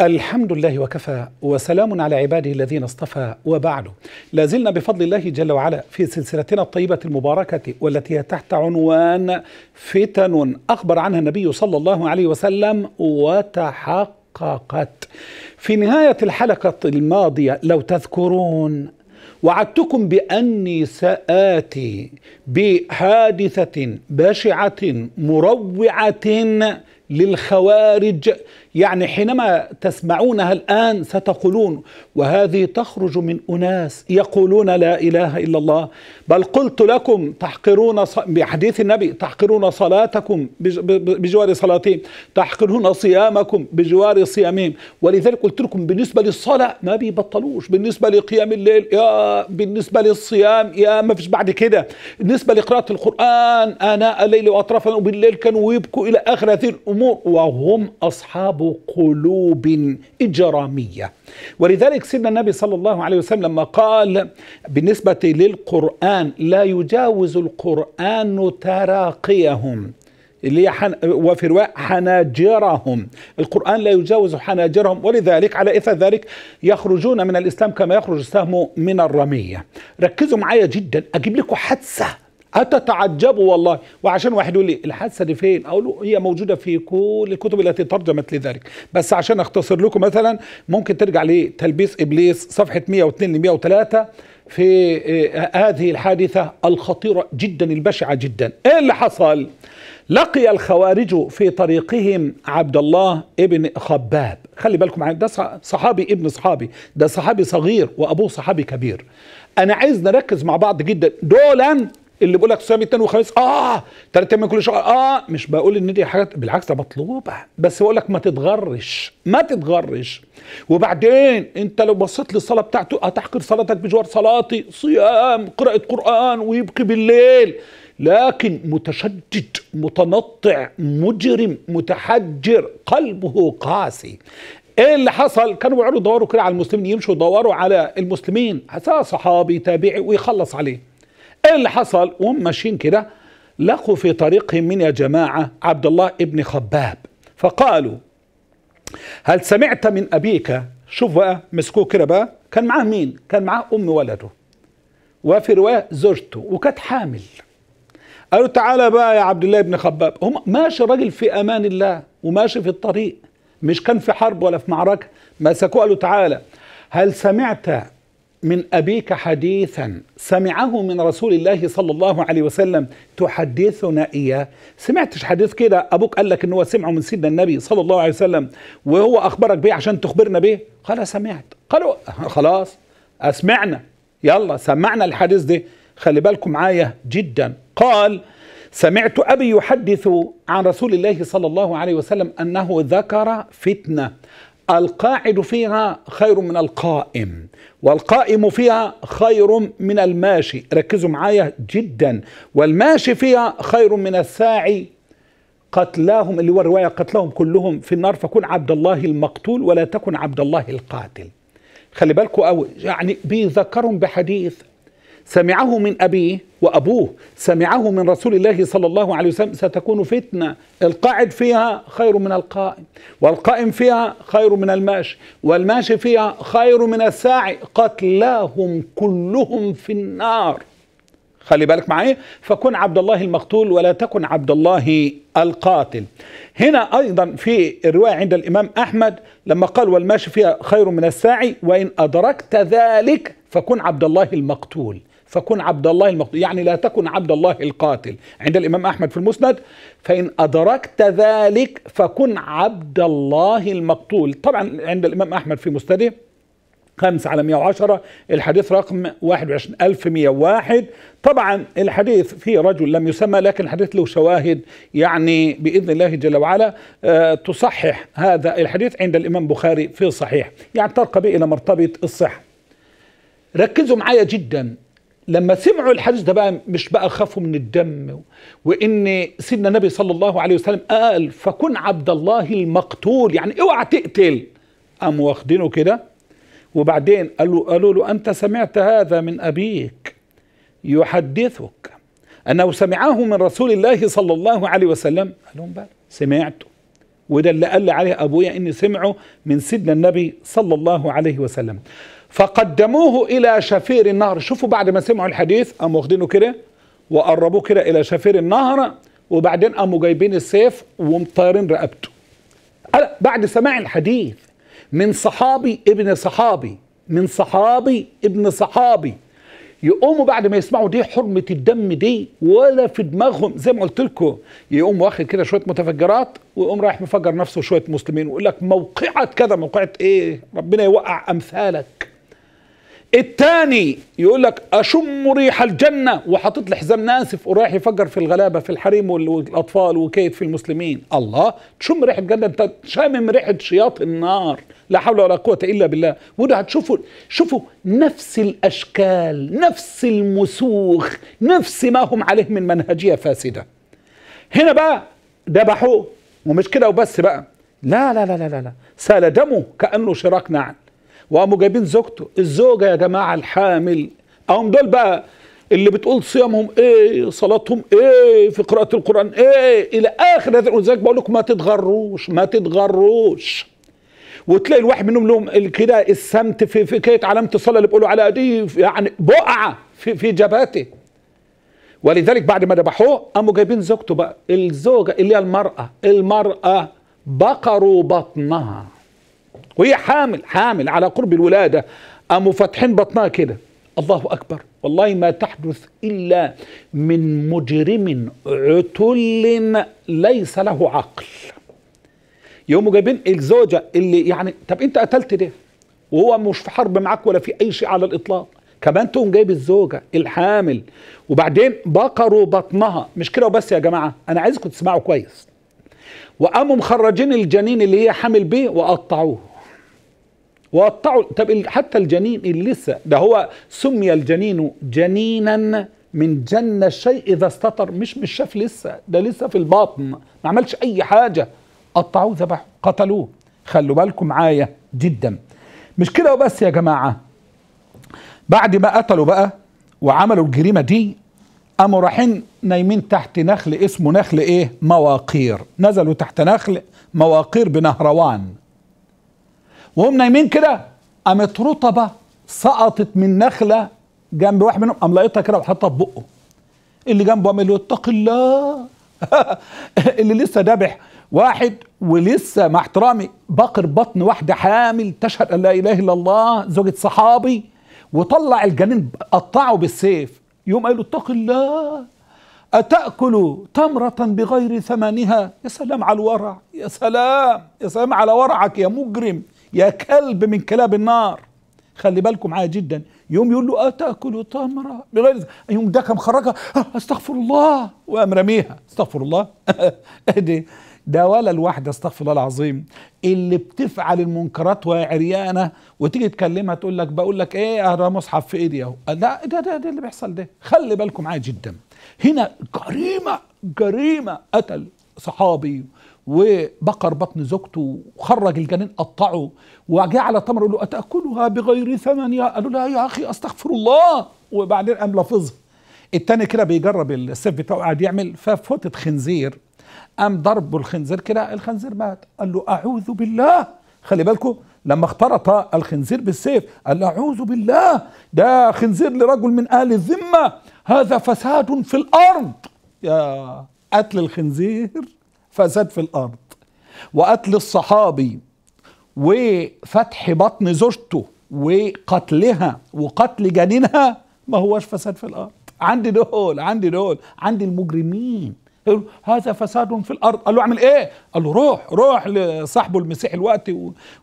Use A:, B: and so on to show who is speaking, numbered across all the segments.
A: الحمد لله وكفى وسلام على عباده الذين اصطفى وبعد لازلنا بفضل الله جل وعلا في سلسلتنا الطيبة المباركة والتي هي تحت عنوان فتن أخبر عنها النبي صلى الله عليه وسلم وتحققت في نهاية الحلقة الماضية لو تذكرون وعدتكم باني ساتي بحادثه بشعه مروعه للخوارج يعني حينما تسمعونها الآن ستقولون وهذه تخرج من أناس يقولون لا إله إلا الله بل قلت لكم تحقرون بحديث النبي تحقرون صلاتكم بجوار صلاتهم تحقرون صيامكم بجوار صيامهم ولذلك قلت لكم بالنسبة للصلاة ما بيبطلوش بالنسبة لقيام الليل يا بالنسبة للصيام يا ما فيش بعد كده بالنسبة لقراءة القرآن آناء الليل وأطراف بالليل كانوا يبكوا إلى آخر هذه الأمور الأمور وهم أصحاب قلوب إجرامية ولذلك سيدنا النبي صلى الله عليه وسلم لما قال بالنسبة للقرآن لا يجاوز القرآن تراقيهم اللي حن... وفي رواية حناجرهم القرآن لا يجاوز حناجرهم ولذلك على إثر ذلك يخرجون من الإسلام كما يخرج السهم من الرمية ركزوا معايا جدا أجيب لكم حادثة أتتعجبوا والله وعشان واحد يقول لي الحادثة دي فين أقول له هي موجودة في كل الكتب التي ترجمت لذلك بس عشان أختصر لكم مثلا ممكن ترجع لتلبيس إبليس صفحة 102 ل 103 في آه، هذه الحادثة الخطيرة جدا البشعة جدا إيه اللي حصل؟ لقي الخوارج في طريقهم عبد الله ابن خباب خلي بالكم عن ده صحابي ابن صحابي ده صحابي صغير وأبوه صحابي كبير أنا عايز نركز مع بعض جدا دولا اللي بيقول لك صيام اثنين والخميس اه ثلاث ايام كل شهر اه مش بقول ان دي حاجات بالعكس ده مطلوبه بس بقول لك ما تتغرش ما تتغرش وبعدين انت لو بصيت للصلاه بتاعته هتحقر صلاتك بجوار صلاتي صيام قراءه قران ويبكي بالليل لكن متشدد متنطع مجرم متحجر قلبه قاسي ايه اللي حصل كانوا بيقعدوا يدوروا كده على المسلمين يمشوا يدوروا على المسلمين هذا صحابي تابعي ويخلص عليه ايه اللي حصل وهم ماشيين كده لقوا في طريقهم من يا جماعه عبد الله ابن خباب فقالوا هل سمعت من ابيك شوف بقى مسكوه كده بقى كان معاه مين كان معاه ام ولده وفي روايه زوجته وكانت حامل قالوا تعالى بقى يا عبد الله ابن خباب هم ماشي الراجل في امان الله وماشي في الطريق مش كان في حرب ولا في معركه مسكوه قالوا تعالى هل سمعت من أبيك حديثا سمعه من رسول الله صلى الله عليه وسلم تحدثنا إياه سمعتش حديث كده أبوك قال لك إن هو سمعه من سيدنا النبي صلى الله عليه وسلم وهو أخبرك به عشان تخبرنا به قال سمعت قالوا خلاص أسمعنا يلا سمعنا الحديث ده خلي بالكم معايا جدا قال سمعت أبي يحدث عن رسول الله صلى الله عليه وسلم أنه ذكر فتنة القاعد فيها خير من القائم والقائم فيها خير من الماشي ركزوا معايا جدا والماشي فيها خير من الساعي قتلاهم اللي هو الرواية قتلهم كلهم في النار فكن عبد الله المقتول ولا تكن عبد الله القاتل خلي بالكوا قوي يعني بيذكرهم بحديث سمعه من أبيه وأبوه سمعه من رسول الله صلى الله عليه وسلم ستكون فتنة القاعد فيها خير من القائم والقائم فيها خير من الماشي والماشي فيها خير من الساعي قتلاهم كلهم في النار خلي بالك معايا فكن عبد الله المقتول ولا تكن عبد الله القاتل هنا أيضا في الرواية عند الإمام أحمد لما قال والماشي فيها خير من الساعي وإن أدركت ذلك فكن عبد الله المقتول فكن عبد الله المقتول يعني لا تكن عبد الله القاتل عند الإمام أحمد في المسند فإن أدركت ذلك فكن عبد الله المقتول طبعا عند الإمام أحمد في مسنده 5 على 110 الحديث رقم 21101 طبعا الحديث فيه رجل لم يسمى لكن الحديث له شواهد يعني بإذن الله جل وعلا آه، تصحح هذا الحديث عند الإمام بخاري في صحيح يعني ترقى به إلى مرتبة الصحة ركزوا معايا جدا لما سمعوا الحديث ده بقى مش بقى خافوا من الدم وان سيدنا النبي صلى الله عليه وسلم قال فكن عبد الله المقتول يعني اوعى تقتل قاموا واخدينه كده وبعدين قالوا قالوا له انت سمعت هذا من ابيك يحدثك انه سمعه من رسول الله صلى الله عليه وسلم قال لهم بقى سمعته وده اللي قال عليه ابويا اني سمعه من سيدنا النبي صلى الله عليه وسلم فقدموه إلى شفير النهر شوفوا بعد ما سمعوا الحديث قاموا واخدينه كده وقربوه كده إلى شفير النهر وبعدين قاموا جايبين السيف ومطيرين رقبته بعد سماع الحديث من صحابي ابن صحابي من صحابي ابن صحابي يقوموا بعد ما يسمعوا دي حرمة الدم دي ولا في دماغهم زي ما قلت لكم يقوم واخد كده شوية متفجرات ويقوم رايح مفجر نفسه شوية مسلمين ويقول لك موقعة كذا موقعة ايه ربنا يوقع أمثالك التاني يقول لك اشم ريح الجنه وحاطط لي حزام ناسف ورايح يفجر في الغلابه في الحريم والاطفال وكيد في المسلمين الله تشم ريح الجنه انت شامم ريحه شياط النار لا حول ولا قوه الا بالله وده هتشوفوا شوفوا نفس الاشكال نفس المسوخ نفس ما هم عليه من منهجيه فاسده هنا بقى ذبحوه ومش كده وبس بقى لا لا لا لا لا سال دمه كانه شراك نعم وقاموا جايبين زوجته الزوجه يا جماعه الحامل قام دول بقى اللي بتقول صيامهم ايه صلاتهم ايه في قراءه القران ايه الى اخر هذا ولذلك بقول لكم ما تتغروش ما تتغروش وتلاقي الواحد منهم لهم كده السمت في في كيت علامه الصلاه اللي بيقولوا عليها دي يعني بقعه في في جبهته ولذلك بعد ما ذبحوه قاموا جايبين زوجته بقى الزوجه اللي هي المراه المراه بقروا بطنها وهي حامل حامل على قرب الولادة قاموا فاتحين بطنها كده الله أكبر والله ما تحدث إلا من مجرم عتل ليس له عقل يوم جايبين الزوجة اللي يعني طب أنت قتلت ده وهو مش في حرب معاك ولا في أي شيء على الإطلاق كمان تقوم جايب الزوجة الحامل وبعدين بقروا بطنها مش كده وبس يا جماعة أنا عايزكم تسمعوا كويس وقاموا مخرجين الجنين اللي هي حامل بيه وقطعوه وقطعوا طب حتى الجنين اللي لسه ده هو سمي الجنين جنينا من جن الشيء اذا استتر مش مش شاف لسه ده لسه في البطن ما عملش اي حاجه قطعوه ذبحوه قتلوه خلوا بالكم معايا جدا مش كده وبس يا جماعه بعد ما قتلوا بقى وعملوا الجريمه دي قاموا رايحين نايمين تحت نخل اسمه نخل ايه مواقير نزلوا تحت نخل مواقير بنهروان وهم نايمين كده قامت رطبه سقطت من نخله جنب واحد منهم قام لقيتها كده وحطها في بقه اللي جنبه قام اتق الله اللي لسه ذابح واحد ولسه مع احترامي باقر بطن واحده حامل تشهد ان لا اله الا الله زوجة صحابي وطلع الجنين قطعه بالسيف يوم قال له اتق الله أتأكل تمرة بغير ثمنها يا سلام على الورع يا سلام يا سلام على ورعك يا مجرم يا كلب من كلاب النار خلي بالكم معايا جدا يوم يقول له أتأكل تمرة بغير يوم ده كان مخرجها آه، استغفر الله وقام راميها استغفر الله دي ده ولا الواحد استغفر الله العظيم اللي بتفعل المنكرات وهي عريانة وتيجي تكلمها تقول لك بقول لك ايه انا مصحف في ايدي اهو لا ده, ده ده ده اللي بيحصل ده خلي بالكم معايا جدا هنا جريمة جريمة قتل صحابي وبقر بطن زوجته وخرج الجنين قطعه وجاء على تمر يقول له اتاكلها بغير ثمن قالوا لا يا اخي استغفر الله وبعدين قام لافظها التاني كده بيجرب السيف بتاعه قاعد يعمل ففوتت خنزير قام ضربه الخنزير كده الخنزير مات قال له اعوذ بالله خلي بالكم لما اختلط الخنزير بالسيف قال اعوذ بالله ده خنزير لرجل من اهل الذمه هذا فساد في الارض يا قتل الخنزير فساد في الأرض وقتل الصحابي وفتح بطن زوجته وقتلها وقتل جنينها ما هوش فساد في الأرض عندي دول عندي دول عندي المجرمين هذا فساد في الارض قال له اعمل ايه قال له روح روح لصاحبه المسيح الوقت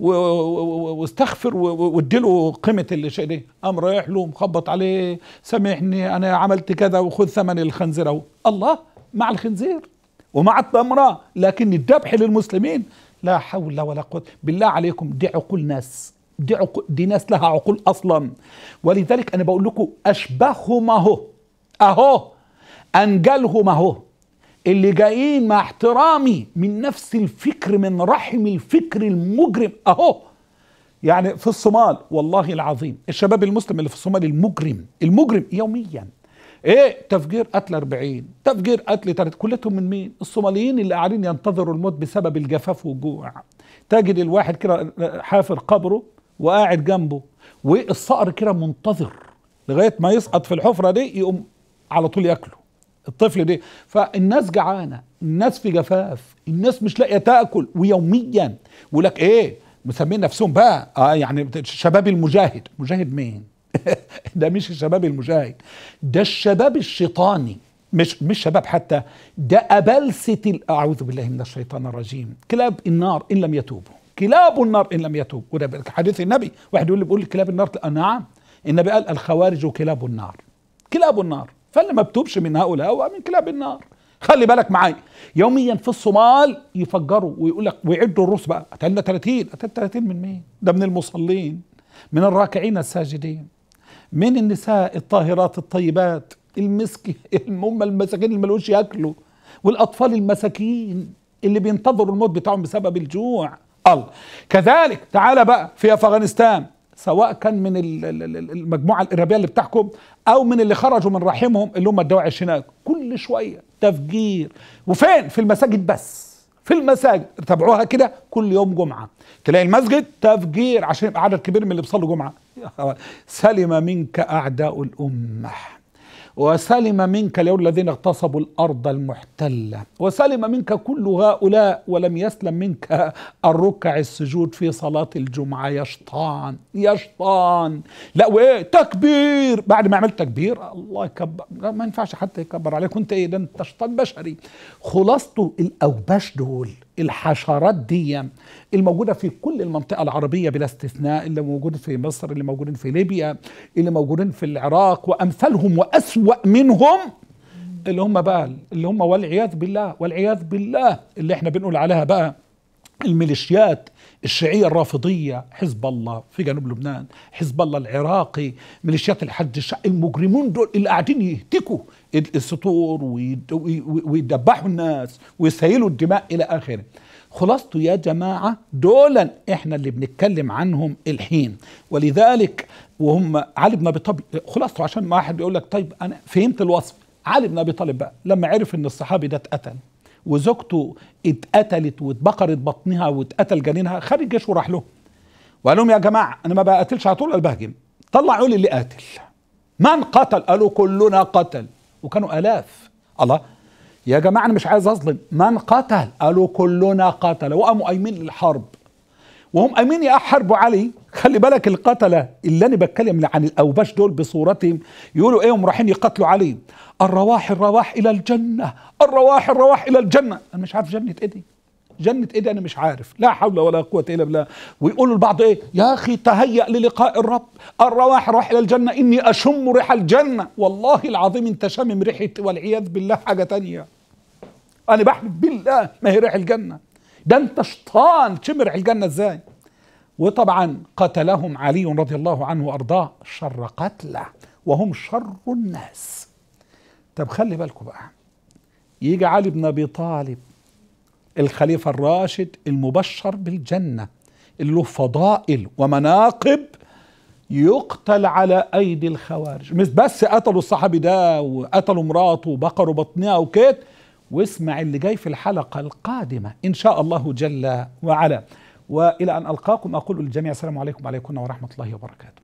A: واستغفر واديله قيمه اللي شيء قام رايح له مخبط عليه سامحني انا عملت كذا وخذ ثمن الخنزير الله مع الخنزير ومع التمرة لكن الذبح للمسلمين لا حول ولا قوة بالله عليكم دي عقول ناس دي, عقول دي ناس لها عقول أصلا ولذلك أنا بقول لكم أشبههم أهو أهو أنجلهم أهو اللي جايين مع احترامي من نفس الفكر من رحم الفكر المجرم أهو يعني في الصومال والله العظيم الشباب المسلم اللي في الصومال المجرم المجرم يوميا ايه تفجير قتل 40 تفجير قتل 30 كلتهم من مين الصوماليين اللي قاعدين ينتظروا الموت بسبب الجفاف والجوع تجد الواحد كده حافر قبره وقاعد جنبه والصقر كده منتظر لغايه ما يسقط في الحفره دي يقوم على طول ياكله الطفل دي فالناس جعانه الناس في جفاف الناس مش لاقيه تاكل ويوميا ولك ايه مسمين نفسهم بقى آه يعني شباب المجاهد مجاهد مين ده مش الشباب المجاهد ده الشباب الشيطاني مش مش شباب حتى ده أبلسة أعوذ بالله من الشيطان الرجيم كلاب النار إن لم يتوبوا كلاب النار إن لم يتوبوا وده حديث النبي واحد يقول لي بيقول كلاب النار نعم النبي قال الخوارج كلاب النار كلاب النار فاللي ما بتوبش من هؤلاء هو من كلاب النار خلي بالك معايا يوميا في الصومال يفجروا ويقول لك ويعدوا الروس بقى قتلنا 30 قتلنا 30 من مين؟ ده من المصلين من الراكعين الساجدين من النساء الطاهرات الطيبات المسك هم المساكين اللي ملوش ياكلوا والاطفال المساكين اللي بينتظروا الموت بتاعهم بسبب الجوع الله كذلك تعالى بقى في افغانستان سواء كان من المجموعه الارهابيه اللي بتحكم او من اللي خرجوا من رحمهم اللي هم الدواعش هناك كل شويه تفجير وفين في المساجد بس في المساجد تابعوها كده كل يوم جمعه تلاقي المسجد تفجير عشان يبقى عدد كبير من اللي بيصلوا جمعه سلم منك أعداء الأمة وسلم منك اليوم الذين اغتصبوا الأرض المحتلة وسلم منك كل هؤلاء ولم يسلم منك الركع السجود في صلاة الجمعة يا يشطان يا لا وإيه تكبير بعد ما عملت تكبير الله يكبر ما ينفعش حتى يكبر عليك كنت ايه ده انت شطان بشري خلاصته الأوباش دول الحشرات دي الموجودة في كل المنطقة العربية بلا استثناء اللي موجود في مصر اللي موجودين في ليبيا اللي موجودين في العراق وأمثالهم وأسوأ منهم اللي هم بقى اللي هم والعياذ بالله والعياذ بالله اللي احنا بنقول عليها بقى الميليشيات الشيعية الرافضية حزب الله في جنوب لبنان حزب الله العراقي ميليشيات الحج الشعبي المجرمون دول اللي قاعدين يهتكوا السطور ويدبحوا الناس ويسيلوا الدماء إلى آخره خلاصته يا جماعة دولا احنا اللي بنتكلم عنهم الحين ولذلك وهم علي بن ابي طالب خلاصته عشان ما احد يقول لك طيب انا فهمت الوصف علي بن ابي طالب بقى لما عرف ان الصحابي ده اتقتل وزوجته اتقتلت واتبقرت بطنها واتقتل جنينها خد الجيش وراح لهم وقال لهم يا جماعه انا ما بقاتلش على طول بهجم طلعوا لي اللي قاتل من قتل قالوا كلنا قتل وكانوا الاف الله يا جماعه انا مش عايز اظلم من قتل قالوا كلنا قتل وقاموا قايمين للحرب وهم قايمين يحاربوا علي خلي بالك القتله اللي انا بتكلم عن الاوباش دول بصورتهم يقولوا ايه هم رايحين يقتلوا علي الرواح الرواح الى الجنه الرواح الرواح الى الجنه انا مش عارف جنه ايه دي جنة ايه ده انا مش عارف لا حول ولا قوة الا بالله ويقولوا لبعض ايه يا اخي تهيأ للقاء الرب الرواح راح الى الجنة اني اشم ريح الجنة والله العظيم انت شامم ريحة والعياذ بالله حاجة تانية انا بحلف بالله ما هي ريح الجنة ده انت شطان شمر الجنه ازاي وطبعا قتلهم علي رضي الله عنه وارضاه شر قتله وهم شر الناس طب خلي بالكم بقى يجي علي بن ابي طالب الخليفه الراشد المبشر بالجنه اللي له فضائل ومناقب يقتل على ايدي الخوارج مش بس قتلوا الصحابي ده وقتلوا مراته وبقروا بطنها وكده واسمع اللي جاي في الحلقة القادمة إن شاء الله جل وعلا وإلى أن ألقاكم أقول للجميع السلام عليكم وعليكم ورحمة الله وبركاته